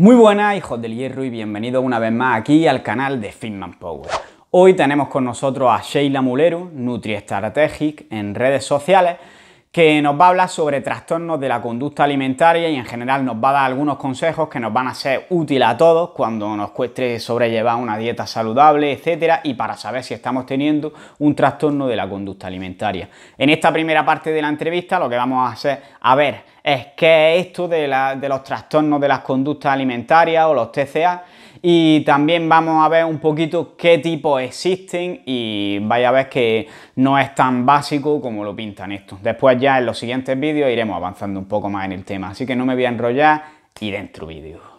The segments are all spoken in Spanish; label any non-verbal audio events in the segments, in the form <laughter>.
Muy buenas hijos del hierro y bienvenidos una vez más aquí al canal de Fitman Power. Hoy tenemos con nosotros a Sheila Mulero, Strategic en redes sociales, que nos va a hablar sobre trastornos de la conducta alimentaria y en general nos va a dar algunos consejos que nos van a ser útiles a todos cuando nos cueste sobrellevar una dieta saludable, etcétera, y para saber si estamos teniendo un trastorno de la conducta alimentaria. En esta primera parte de la entrevista lo que vamos a hacer a ver es qué es esto de, de los trastornos de las conductas alimentarias o los TCA y también vamos a ver un poquito qué tipos existen y vaya a ver que no es tan básico como lo pintan esto. Después ya en los siguientes vídeos iremos avanzando un poco más en el tema, así que no me voy a enrollar y dentro vídeo.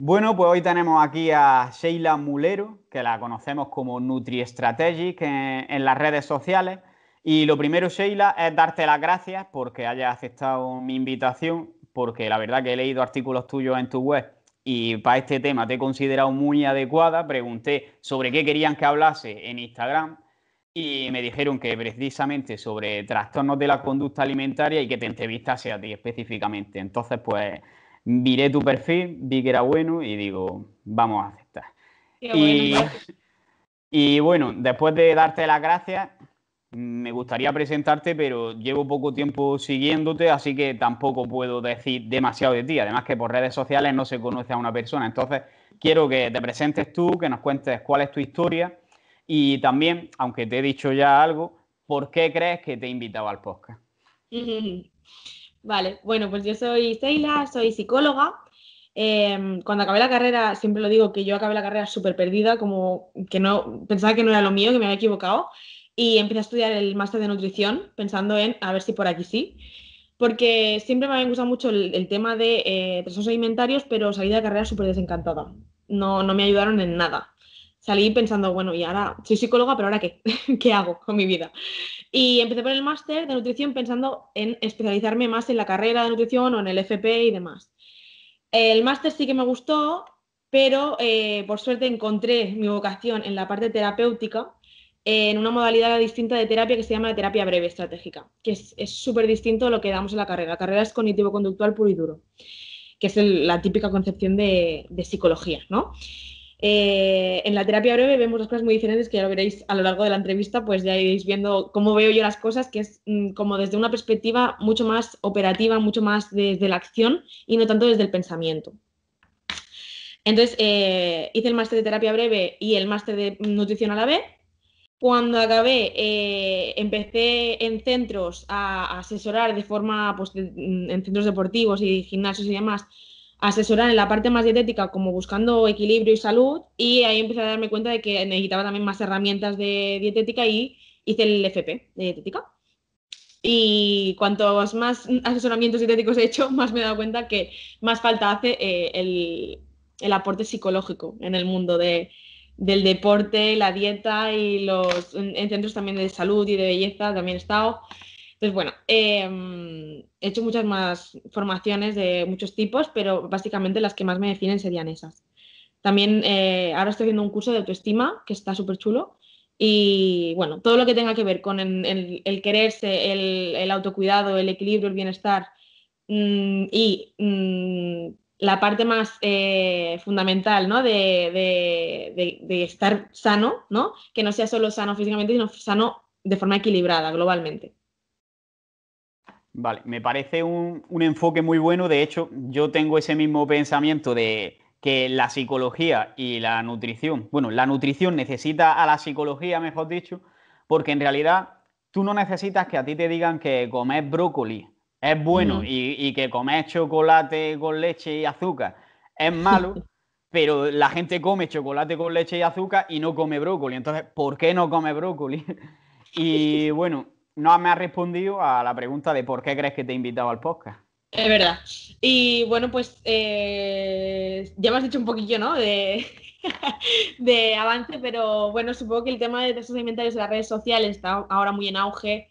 Bueno, pues hoy tenemos aquí a Sheila Mulero, que la conocemos como NutriStrategic en, en las redes sociales. Y lo primero, Sheila, es darte las gracias porque hayas aceptado mi invitación, porque la verdad que he leído artículos tuyos en tu web y para este tema te he considerado muy adecuada. Pregunté sobre qué querían que hablase en Instagram y me dijeron que precisamente sobre trastornos de la conducta alimentaria y que te entrevistase a ti específicamente. Entonces, pues Miré tu perfil, vi que era bueno y digo, vamos a aceptar. y, bueno. y bueno, después de darte las gracias, me gustaría presentarte, pero llevo poco tiempo siguiéndote, así que tampoco puedo decir demasiado de ti. Además que por redes sociales no se conoce a una persona. Entonces, quiero que te presentes tú, que nos cuentes cuál es tu historia y también, aunque te he dicho ya algo, ¿por qué crees que te he invitado al podcast? <laughs> Vale, bueno, pues yo soy Seila, soy psicóloga. Em, cuando acabé la carrera, siempre lo digo que yo acabé la carrera súper perdida, como que no pensaba que no era lo mío, que me había equivocado. Y empecé a estudiar el máster de nutrición pensando en a ver si por aquí sí. Porque siempre me había gustado mucho el, tema de eh, alimentarios, pero salí de la carrera súper desencantada. No, no me ayudaron en nada. Salí pensando, bueno, y ahora soy psicóloga, pero ahora qué? <laughs> ¿Qué hago con mi vida? Y empecé por el máster de nutrición pensando en especializarme más en la carrera de nutrición o en el FP y demás. El máster sí que me gustó, pero eh, por suerte encontré mi vocación en la parte terapéutica en una modalidad distinta de terapia que se llama la terapia breve estratégica, que es súper distinto a lo que damos en la carrera. La carrera es cognitivo-conductual puro y duro, que es la típica concepción de, de psicología, ¿no? Eh, en la terapia breve vemos dos cosas muy diferentes que ya lo veréis a lo largo de la entrevista, pues ya iréis viendo cómo veo yo las cosas, que es mm, como desde una perspectiva mucho más operativa, mucho más desde la acción y no tanto desde el pensamiento. Entonces, eh, hice el máster de terapia breve y el máster de nutrición a la vez. Cuando acabé, eh, empecé en centros a asesorar de forma, pues, en centros deportivos y gimnasios y demás, asesorar en la parte más dietética, como buscando equilibrio y salud, y ahí empecé a darme cuenta de que necesitaba también más herramientas de dietética y hice el FP de dietética. Y cuantos más asesoramientos dietéticos he hecho, <laughs> más me he dado cuenta que más falta hace eh, el, el, aporte psicológico en el mundo de, del deporte, la dieta y los en centros también de salud y de belleza también he estado. Entonces, bueno, em, he hecho muchas más formaciones de muchos tipos, pero básicamente las que más me definen serían esas. También eh, ahora estoy haciendo un curso de autoestima que está súper chulo. Y bueno, todo lo que tenga que ver con el, quererse, el, autocuidado, el equilibrio, el bienestar mm, y mm, la parte más eh, fundamental de, de, estar sano, ¿no? que no sea solo sano físicamente, sino sano de forma equilibrada globalmente. Vale, me parece un, enfoque muy bueno. De hecho, yo tengo ese mismo pensamiento de que la psicología y la nutrición, bueno, la nutrición necesita a la psicología, mejor dicho, porque en realidad tú no necesitas que a ti te digan que comer brócoli es bueno mm. y, y que comer chocolate con leche y azúcar es malo. <laughs> pero la gente come chocolate con leche y azúcar y no come brócoli. Entonces, ¿por qué no come brócoli? <laughs> y bueno, no me has respondido a la pregunta de por qué crees que te he invitado al podcast. Es verdad. Y bueno, pues eh, ya me has dicho un poquillo, ¿no? De, <laughs> de avance, pero bueno, supongo que el tema de textos alimentarios de las redes sociales está ahora muy en auge.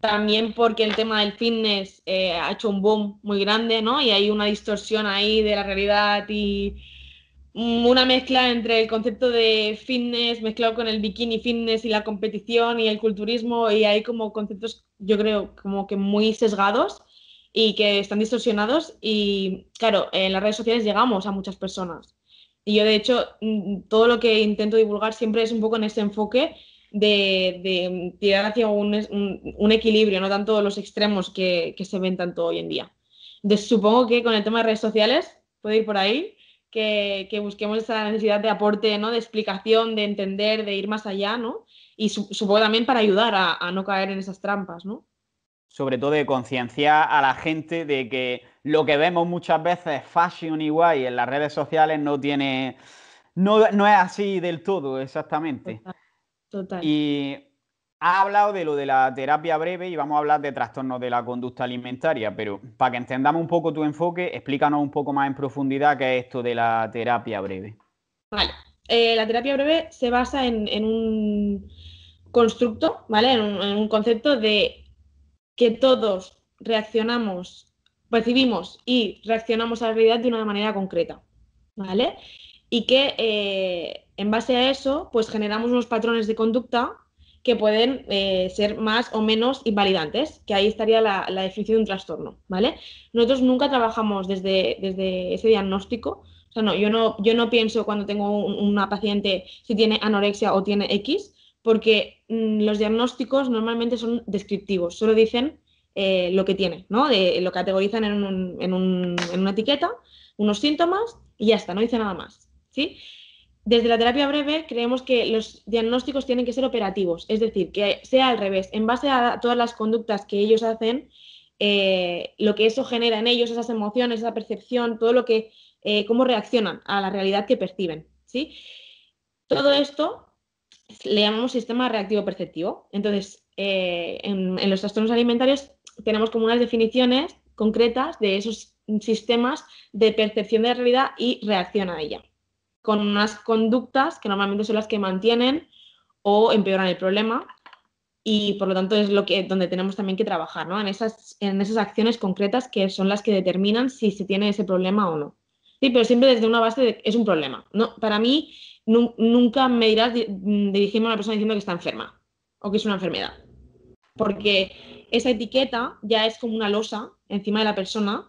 También porque el tema del fitness eh, ha hecho un boom muy grande, ¿no? Y hay una distorsión ahí de la realidad y, Mm, una mezcla entre el concepto de fitness mezclado con el bikini fitness y la competición y el culturismo y hay como conceptos yo creo como que muy sesgados y que están distorsionados y claro, en las redes sociales llegamos a muchas personas y yo de hecho mm, todo lo que intento divulgar siempre es un poco en ese enfoque de, tirar hacia un, equilibrio, no tanto los extremos que, se ven tanto hoy en día. Entonces, supongo que con el tema de redes sociales ¿puedo ir por ahí que, busquemos esa necesidad de aporte, ¿no? de explicación, de entender, de ir más allá, ¿no? Y supongo también para ayudar a, no caer en esas trampas, ¿no? Sobre todo de concienciar a la gente de que lo que vemos muchas veces fashion y guay en las redes sociales no tiene. no, no es así del todo, exactamente. Total. Total ha hablado de lo de la terapia breve y vamos a hablar de trastornos de la conducta alimentaria, pero para que entendamos un poco tu enfoque, explícanos un poco más en profundidad qué es esto de la terapia breve. Vale, eh, la terapia breve se basa en, un constructo, ¿vale? En un, concepto de que todos reaccionamos, percibimos y reaccionamos a la realidad de una manera concreta, ¿vale? Y que eh, en base a eso, pues generamos unos patrones de conducta que pueden eh, ser más o menos invalidantes, que ahí estaría la, definición de un trastorno, ¿vale? Nosotros nunca trabajamos desde, desde ese diagnóstico, o sea, no, yo no, yo no pienso cuando tengo una paciente si tiene anorexia o tiene X, porque mm, los diagnósticos normalmente son descriptivos, solo dicen eh, lo que tiene, ¿no? lo categorizan en, en una etiqueta, unos síntomas y ya está, no dice nada más, ¿sí? Desde la terapia breve creemos que los diagnósticos tienen que ser operativos, es decir, que sea al revés. En base a todas las conductas que ellos hacen, eh, lo que eso genera en ellos, esas emociones, esa percepción, todo lo que, eh, cómo reaccionan a la realidad que perciben. ¿sí? Todo esto le llamamos sistema reactivo perceptivo. Entonces, eh, en, en los trastornos alimentarios tenemos como unas definiciones concretas de esos sistemas de percepción de la realidad y reacción a ella con unas conductas que normalmente son las que mantienen o empeoran el problema y por lo tanto es lo que, donde tenemos también que trabajar, en, esas, en esas acciones concretas que son las que determinan si se tiene ese problema o no. Sí, pero siempre desde una base de es un problema. No, para mí nunca me dirás dirigirme a una persona diciendo que está enferma o que es una enfermedad, porque esa etiqueta ya es como una losa encima de la persona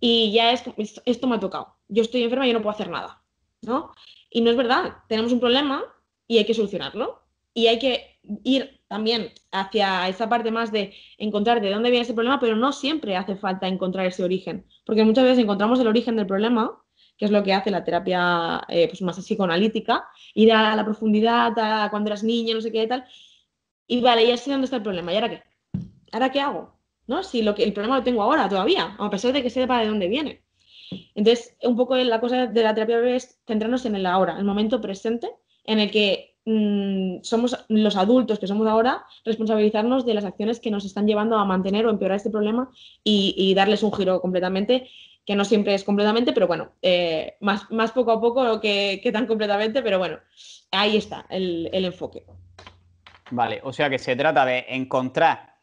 y ya es esto me ha tocado. Yo estoy enferma y yo no puedo hacer nada. ¿no? Y no es verdad, tenemos un problema y hay que solucionarlo. Y hay que ir también hacia esa parte más de encontrar de dónde viene ese problema, pero no siempre hace falta encontrar ese origen, porque muchas veces encontramos el origen del problema, que es lo que hace la terapia eh, pues más psicoanalítica, ir a la profundidad, a cuando eras niña, no sé qué y tal, y vale, ya sé dónde está el problema, ¿y ahora qué? ¿Ahora qué hago? ¿No? Si lo que, el problema lo tengo ahora todavía, a pesar de que sepa de dónde viene. Entonces, un poco la cosa de la terapia es centrarnos en el ahora, el momento presente en el que mm, somos los adultos que somos ahora, responsabilizarnos de las acciones que nos están llevando a mantener o empeorar este problema y, darles un giro completamente, que no siempre es completamente, pero bueno, eh, más, poco a poco que, tan completamente, pero bueno, ahí está el enfoque. Vale, o sea que se trata de encontrar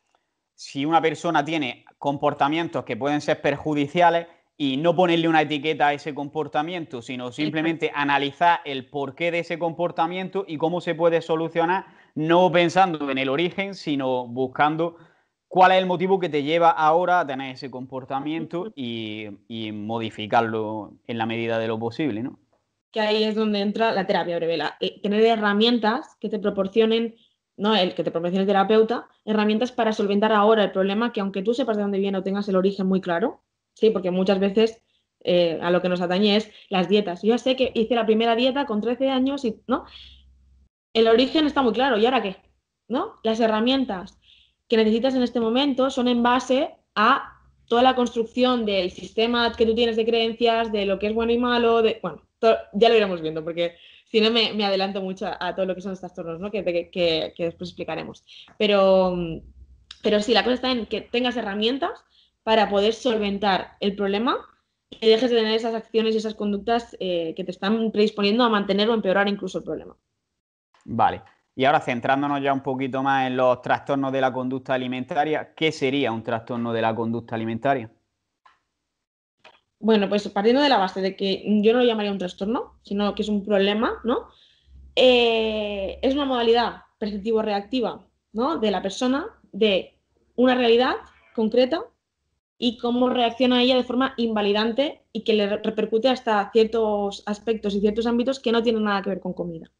si una persona tiene comportamientos que pueden ser perjudiciales, y no ponerle una etiqueta a ese comportamiento, sino simplemente analizar el porqué de ese comportamiento y cómo se puede solucionar, no pensando en el origen, sino buscando cuál es el motivo que te lleva ahora a tener ese comportamiento y, modificarlo en la medida de lo posible, ¿no? Que ahí es donde entra la terapia brevela. Eh, tener herramientas que te proporcionen, no el que te proporcione el terapeuta, herramientas para solventar ahora el problema que aunque tú sepas de dónde viene o tengas el origen muy claro, Sí, porque muchas veces eh, a lo que nos atañe es las dietas. Yo sé que hice la primera dieta con 13 años y, ¿no? El origen está muy claro, ¿y ahora qué? ¿No? Las herramientas que necesitas en este momento son en base a toda la construcción del sistema que tú tienes de creencias, de lo que es bueno y malo, de, bueno, ya lo iremos viendo, porque si no me, adelanto mucho a, todo lo que son estos trastornos, ¿no? Que, que, que, después explicaremos. Pero, pero sí, la cosa está en que tengas herramientas para poder solventar el problema y dejes de tener esas acciones y esas conductas eh, que te están predisponiendo a mantener o empeorar incluso el problema. Vale. Y ahora centrándonos ya un poquito más en los trastornos de la conducta alimentaria, ¿qué sería un trastorno de la conducta alimentaria? Bueno, pues partiendo de la base de que yo no lo llamaría un trastorno, sino que es un problema, ¿no? Eh, es una modalidad perceptivo-reactiva, ¿no? De la persona, de una realidad concreta y cómo reacciona ella de forma invalidante y que le repercute hasta ciertos aspectos y ciertos ámbitos que no tienen nada que ver con comida.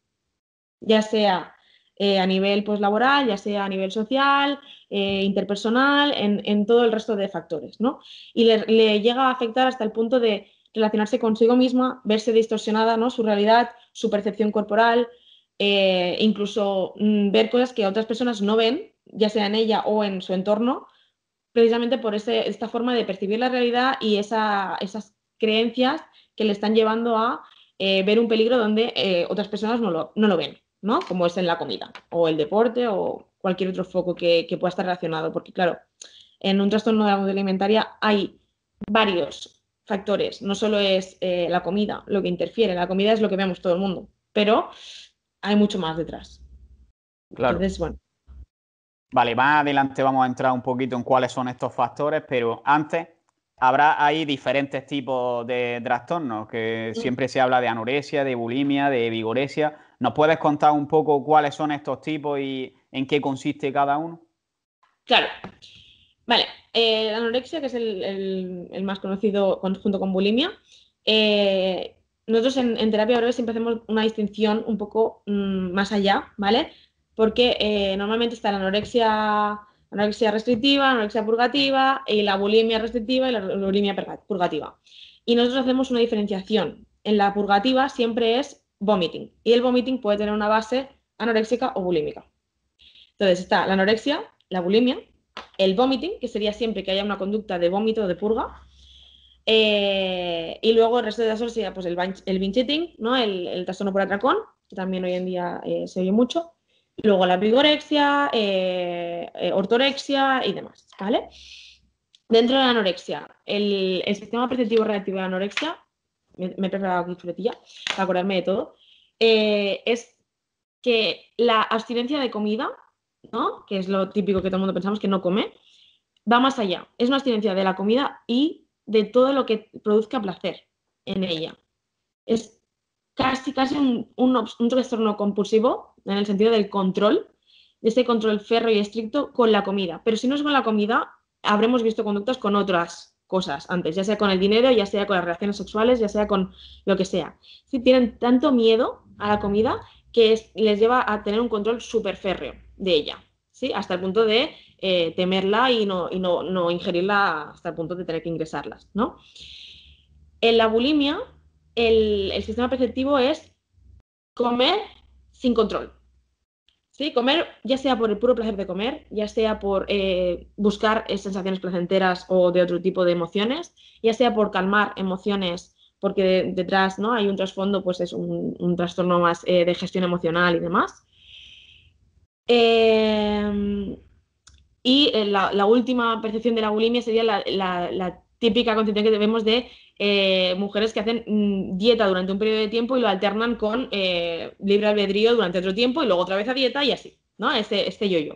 Ya sea eh, a nivel pues, laboral, ya sea a nivel social, eh, interpersonal, en, todo el resto de factores, ¿no? Y le, llega a afectar hasta el punto de relacionarse consigo misma, verse distorsionada, ¿no? Su realidad, su percepción corporal, eh, incluso mm, ver cosas que otras personas no ven, ya sea en ella o en su entorno, precisamente por ese, esta forma de percibir la realidad y esa, esas creencias que le están llevando a eh, ver un peligro donde eh, otras personas no lo, ven, ¿no? Como es en la comida o el deporte o cualquier otro foco que, pueda estar relacionado, porque claro, en un trastorno de la alimentaria hay varios factores, no solo es eh, la comida lo que interfiere, la comida es lo que vemos todo el mundo, pero hay mucho más detrás. Entonces, bueno. Vale, más adelante vamos a entrar un poquito en cuáles son estos factores, pero antes habrá ahí diferentes tipos de trastornos, que siempre se habla de anorexia, de bulimia, de vigoresia. ¿Nos puedes contar un poco cuáles son estos tipos y en qué consiste cada uno? Claro. Vale, eh, la anorexia, que es el, más conocido junto con bulimia, eh, nosotros en, en, terapia breve siempre hacemos una distinción un poco mm, más allá, ¿vale? porque eh, normalmente está la anorexia, anorexia restrictiva, anorexia purgativa, y la bulimia restrictiva y la bulimia purgativa. Y nosotros hacemos una diferenciación. En la purgativa siempre es vomiting, y el vomiting puede tener una base anoréxica o bulímica. Entonces está la anorexia, la bulimia, el vomiting, que sería siempre que haya una conducta de vómito o de purga, eh, y luego el resto de tasos sería pues, el, binge, el ¿no? el, trastorno por atracón, que también hoy en día eh, se oye mucho, Luego la vigorexia, eh, eh, ortorexia y demás, ¿vale? Dentro de la anorexia, el, sistema perceptivo reactivo de la anorexia, me, he preparado aquí chuletilla para acordarme de todo, eh, es que la abstinencia de comida, ¿no? que es lo típico que todo el mundo pensamos que no come, va más allá. Es una abstinencia de la comida y de todo lo que produzca placer en ella. Es casi, un, un, trastorno compulsivo, en el sentido del control, de este control férreo y estricto con la comida. Pero si no es con la comida, habremos visto conductas con otras cosas antes, ya sea con el dinero, ya sea con las relaciones sexuales, ya sea con lo que sea. Si tienen tanto miedo a la comida que les lleva a tener un control súper férreo de ella, ¿sí? hasta el punto de eh, temerla y, no, ingerirla hasta el punto de tener que ingresarlas. ¿no? En la bulimia el, sistema perceptivo es comer sin control. ¿Sí? Comer, ya sea por el puro placer de comer, ya sea por eh, buscar sensaciones placenteras o de otro tipo de emociones, ya sea por calmar emociones, porque detrás ¿no? hay un trasfondo, pues es un, trastorno más eh, de gestión emocional y demás. Em, y eh, la, última percepción de la bulimia sería la, típica concepción que debemos de eh, mujeres que hacen mm, dieta durante un periodo de tiempo y lo alternan con eh, libre albedrío durante otro tiempo y luego otra vez a dieta y así, ¿no? Este, este yo-yo.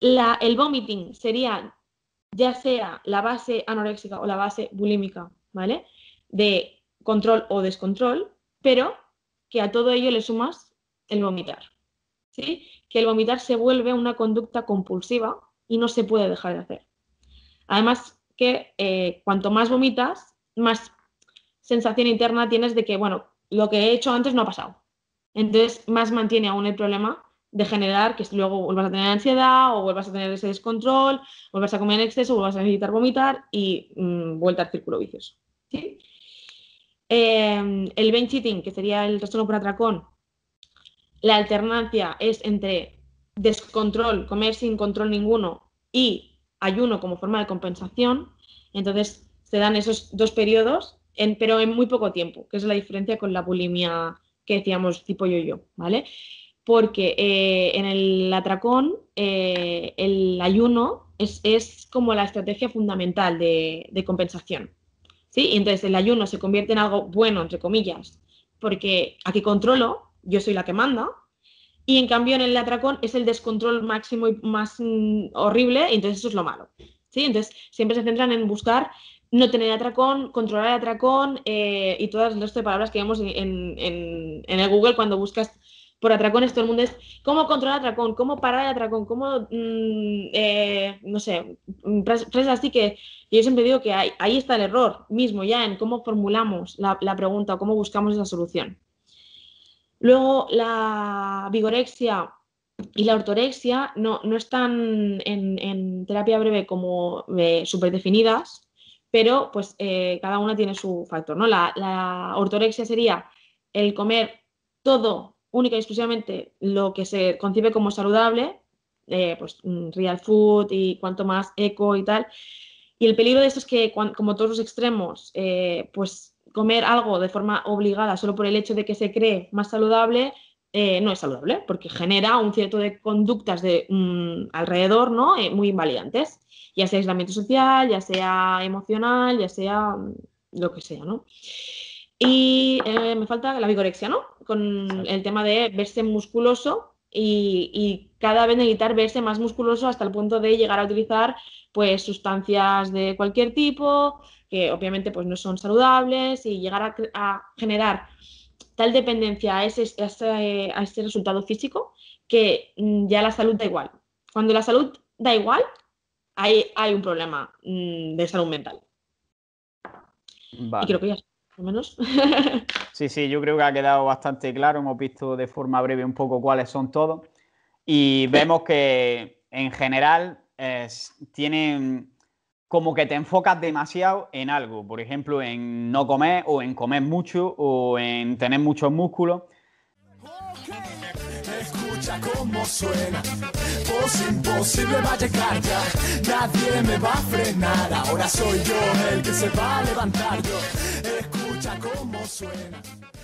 el vomiting sería ya sea la base anoréxica o la base bulímica, ¿vale? De control o descontrol, pero que a todo ello le sumas el vomitar, ¿sí? Que el vomitar se vuelve una conducta compulsiva y no se puede dejar de hacer. Además, que eh, cuanto más vomitas, más sensación interna tienes de que, bueno, lo que he hecho antes no ha pasado. Entonces, más mantiene aún el problema de generar que luego vuelvas a tener ansiedad o vuelvas a tener ese descontrol, vuelvas a comer en exceso, vuelvas a necesitar vomitar y mm, vuelta al círculo vicioso. Em, el bench eating que sería el trastorno por atracón, la alternancia es entre descontrol, comer sin control ninguno y ayuno como forma de compensación. Entonces se dan esos dos periodos, en, pero en muy poco tiempo, que es la diferencia con la bulimia que decíamos tipo yo-yo, ¿vale? Porque eh, en el atracón eh, el ayuno es, como la estrategia fundamental de, de compensación, ¿sí? Y entonces el ayuno se convierte en algo bueno, entre comillas, porque aquí controlo, yo soy la que manda, y en cambio en el atracón es el descontrol máximo y más mm, horrible, entonces eso es lo malo. ¿sí? Entonces siempre se centran en buscar no tener atracón, controlar el atracón eh, y todas las palabras que vemos en, el Google cuando buscas por atracones, todo el mundo es cómo controlar atracón, cómo parar el atracón, cómo, mm, eh, no sé, frases así que yo siempre digo que ahí está el error mismo ya en cómo formulamos la, la pregunta o cómo buscamos esa solución. Luego la vigorexia y la ortorexia no, están en, terapia breve como eh, superdefinidas, definidas, pero pues eh, cada una tiene su factor. ¿no? La, ortorexia sería el comer todo, única y exclusivamente lo que se concibe como saludable, eh, pues mm, real food y cuanto más eco y tal. Y el peligro de esto es que, como todos los extremos, pues comer algo de forma obligada solo por el hecho de que se cree más saludable, eh, no es saludable, porque genera un cierto de conductas de mm, alrededor, ¿no? Eh, muy invalidantes, ya sea aislamiento social, ya sea emocional, ya sea mm, lo que sea, ¿no? Y eh, me falta la vigorexia, ¿no? Con el tema de verse musculoso y, cada vez necesitar verse más musculoso hasta el punto de llegar a utilizar pues sustancias de cualquier tipo, que obviamente pues, no son saludables y llegar a, generar tal dependencia a ese, resultado físico que mm, ya la salud da igual. Cuando la salud da igual, hay, hay un problema mm, de salud mental. Y creo que ya menos. <laughs> sí, sí, yo creo que ha quedado bastante claro. Hemos visto de forma breve un poco cuáles son todos. Y vemos que en general tienen como que te enfocas demasiado en algo, por ejemplo, en no comer o en comer mucho o en tener muchos músculos. Escucha cómo suena, imposible va a llegar ya, nadie me va a frenar, ahora soy yo el que se va a levantar yo, escucha cómo suena.